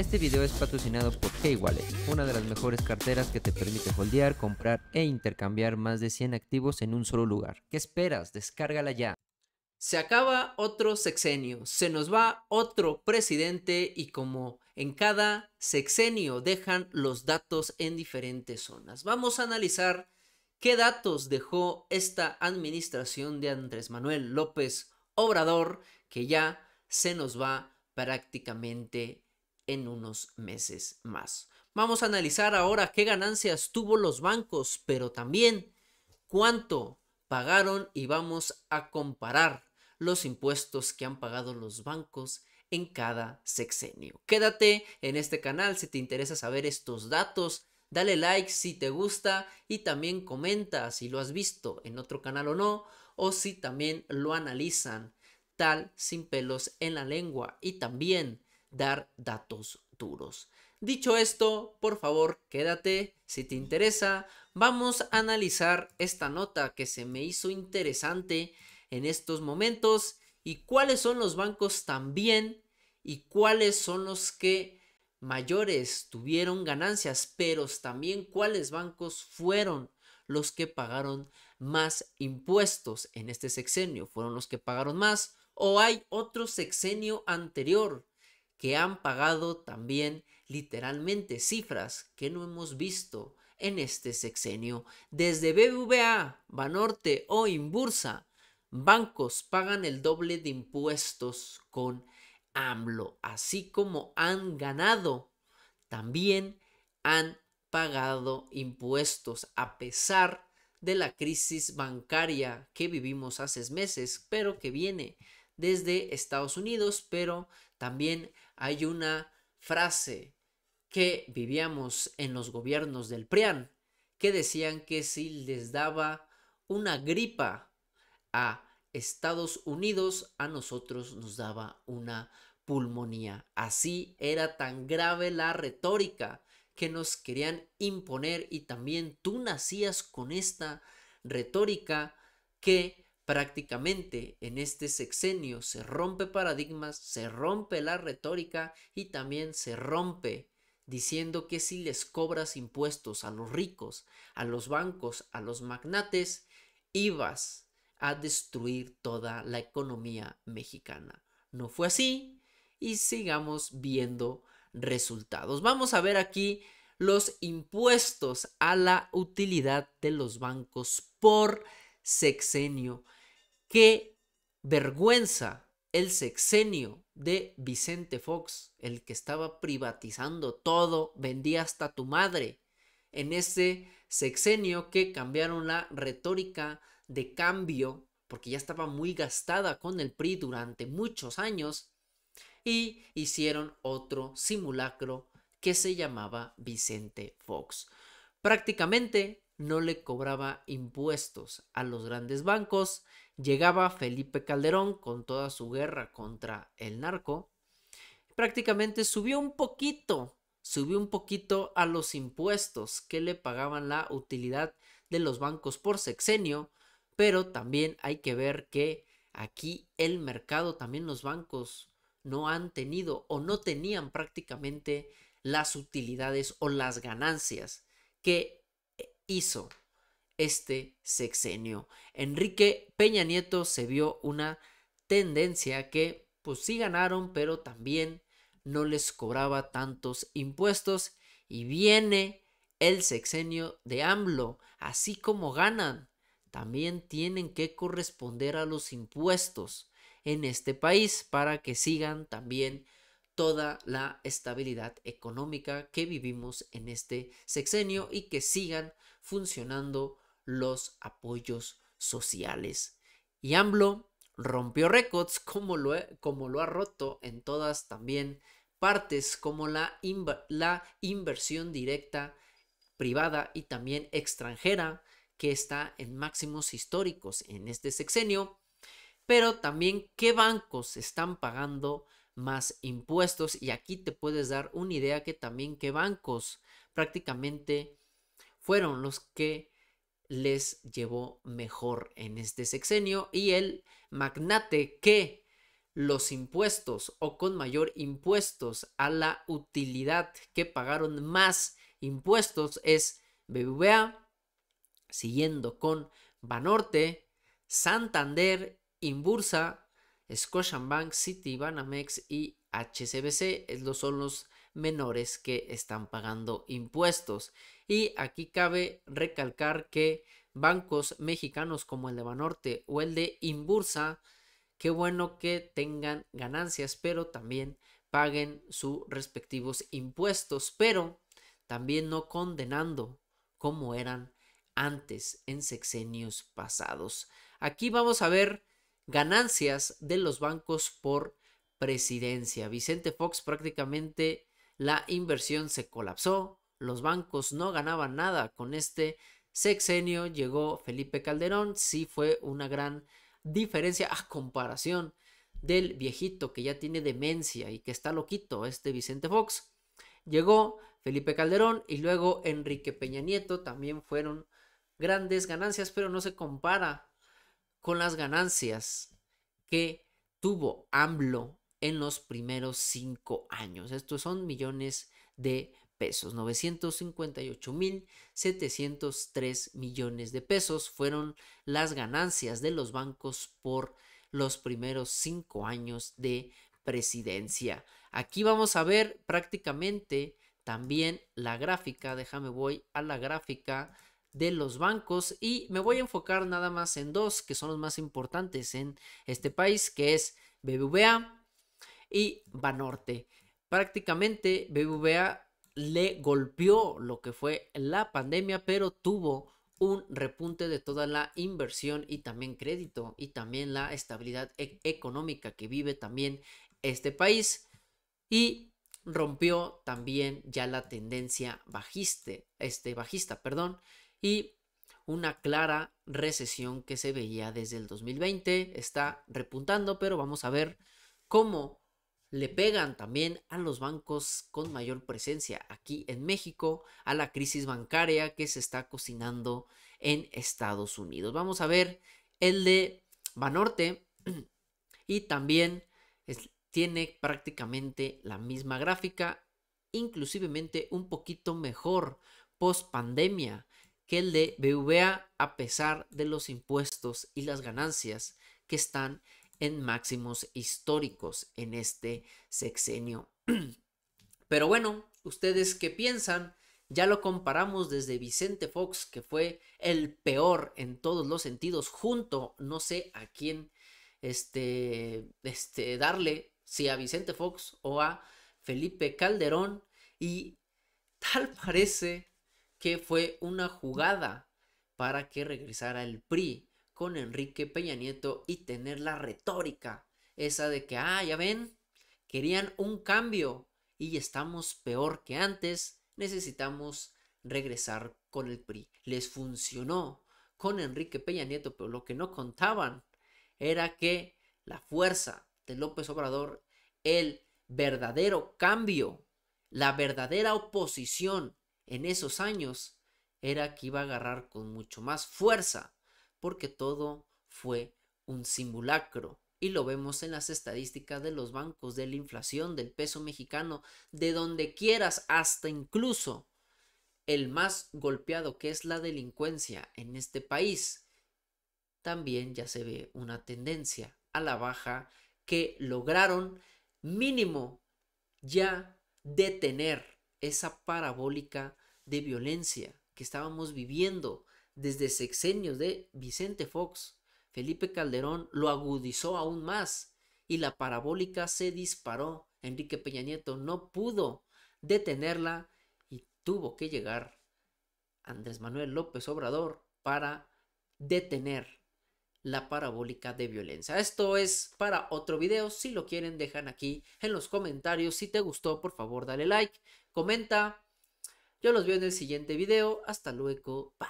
Este video es patrocinado por Keywallet, una de las mejores carteras que te permite holdear, comprar e intercambiar más de 100 activos en un solo lugar. ¿Qué esperas? Descárgala ya. Se acaba otro sexenio, se nos va otro presidente y como en cada sexenio dejan los datos en diferentes zonas. Vamos a analizar qué datos dejó esta administración de Andrés Manuel López Obrador que ya se nos va prácticamente en unos meses más. Vamos a analizar ahora qué ganancias tuvo los bancos, pero también cuánto pagaron y vamos a comparar los impuestos que han pagado los bancos en cada sexenio. Quédate en este canal si te interesa saber estos datos. Dale like si te gusta y también comenta si lo has visto en otro canal o no, o si también lo analizan tal sin pelos en la lengua. Y también dar datos duros. Dicho esto, por favor, quédate si te interesa. Vamos a analizar esta nota que se me hizo interesante en estos momentos y cuáles son los bancos también y cuáles son los que mayores tuvieron ganancias, pero también cuáles bancos fueron los que pagaron más impuestos en este sexenio. ¿Fueron los que pagaron más o hay otro sexenio anterior que han pagado también literalmente cifras que no hemos visto en este sexenio. Desde BBVA, Banorte o Inbursa, bancos pagan el doble de impuestos con AMLO, así como han ganado, también han pagado impuestos a pesar de la crisis bancaria que vivimos hace meses, pero que viene desde Estados Unidos, pero también hay una frase que vivíamos en los gobiernos del PRIAN, que decían que si les daba una gripa a Estados Unidos, a nosotros nos daba una pulmonía. Así era tan grave la retórica que nos querían imponer y también tú nacías con esta retórica que prácticamente en este sexenio se rompe paradigmas, se rompe la retórica y también se rompe diciendo que si les cobras impuestos a los ricos, a los bancos, a los magnates, ibas a destruir toda la economía mexicana. No fue así y sigamos viendo resultados. Vamos a ver aquí los impuestos a la utilidad de los bancos por sexenio. Qué vergüenza el sexenio de Vicente Fox, el que estaba privatizando todo, vendía hasta tu madre. En ese sexenio que cambiaron la retórica de cambio, porque ya estaba muy gastada con el PRI durante muchos años, y hicieron otro simulacro que se llamaba Vicente Fox. Prácticamente no le cobraba impuestos a los grandes bancos, llegaba Felipe Calderón con toda su guerra contra el narco, prácticamente subió un poquito, subió un poquito a los impuestos que le pagaban la utilidad de los bancos por sexenio, pero también hay que ver que aquí el mercado, también los bancos no han tenido o no tenían prácticamente las utilidades o las ganancias que hizo este sexenio. Enrique Peña Nieto se vio una tendencia que pues sí ganaron, pero también no les cobraba tantos impuestos y viene el sexenio de AMLO, así como ganan, también tienen que corresponder a los impuestos en este país para que sigan también toda la estabilidad económica que vivimos en este sexenio y que sigan funcionando los apoyos sociales. Y AMLO rompió récords como lo, como lo ha roto en todas también partes como la, la inversión directa privada y también extranjera que está en máximos históricos en este sexenio, pero también qué bancos están pagando más impuestos y aquí te puedes dar una idea que también qué bancos prácticamente fueron los que les llevó mejor en este sexenio y el magnate que los impuestos o con mayor impuestos a la utilidad que pagaron más impuestos es BBVA, siguiendo con Banorte, Santander, Inbursa, Scotiabank, City, Banamex y HCBC. Estos son los menores que están pagando impuestos. Y aquí cabe recalcar que bancos mexicanos como el de Banorte o el de Imbursa, qué bueno que tengan ganancias, pero también paguen sus respectivos impuestos, pero también no condenando como eran antes en sexenios pasados. Aquí vamos a ver ganancias de los bancos por presidencia. Vicente Fox prácticamente la inversión se colapsó, los bancos no ganaban nada con este sexenio, llegó Felipe Calderón, sí fue una gran diferencia a comparación del viejito que ya tiene demencia y que está loquito, este Vicente Fox. Llegó Felipe Calderón y luego Enrique Peña Nieto también fueron grandes ganancias, pero no se compara con las ganancias que tuvo AMLO en los primeros cinco años. Estos son millones de pesos. 958.703 millones de pesos fueron las ganancias de los bancos por los primeros cinco años de presidencia. Aquí vamos a ver prácticamente también la gráfica. Déjame voy a la gráfica de los bancos y me voy a enfocar nada más en dos que son los más importantes en este país, que es BBVA y Banorte. Prácticamente BBVA le golpeó lo que fue la pandemia, pero tuvo un repunte de toda la inversión y también crédito y también la estabilidad e-, económica que vive también este país y rompió también ya la tendencia este bajista, perdón, y una clara recesión que se veía desde el 2020 está repuntando, pero vamos a ver cómo le pegan también a los bancos con mayor presencia aquí en México, a la crisis bancaria que se está cocinando en Estados Unidos. Vamos a ver el de Banorte y también tiene prácticamente la misma gráfica, inclusivemente un poquito mejor post pandemia que el de BVA a pesar de los impuestos y las ganancias que están en máximos históricos en este sexenio. Pero bueno, ¿ustedes qué piensan? Ya lo comparamos desde Vicente Fox, que fue el peor en todos los sentidos, junto, no sé a quién este, este, darle, si a Vicente Fox o a Felipe Calderón, y tal parece que fue una jugada para que regresara el PRI con Enrique Peña Nieto y tener la retórica esa de que, ah, ya ven, querían un cambio y estamos peor que antes, necesitamos regresar con el PRI. Les funcionó con Enrique Peña Nieto, pero lo que no contaban era que la fuerza de López Obrador, el verdadero cambio, la verdadera oposición en esos años, era que iba a agarrar con mucho más fuerza porque todo fue un simulacro. Y lo vemos en las estadísticas de los bancos, de la inflación, del peso mexicano, de donde quieras, hasta incluso el más golpeado que es la delincuencia en este país. También ya se ve una tendencia a la baja que lograron mínimo ya detener esa parabólica de violencia que estábamos viviendo desde sexenios de Vicente Fox, Felipe Calderón lo agudizó aún más y la parabólica se disparó. Enrique Peña Nieto no pudo detenerla y tuvo que llegar Andrés Manuel López Obrador para detener la parabólica de violencia. Esto es para otro video. Si lo quieren, dejan aquí en los comentarios. Si te gustó, por favor, dale like, comenta. Yo los veo en el siguiente video. Hasta luego. Bye.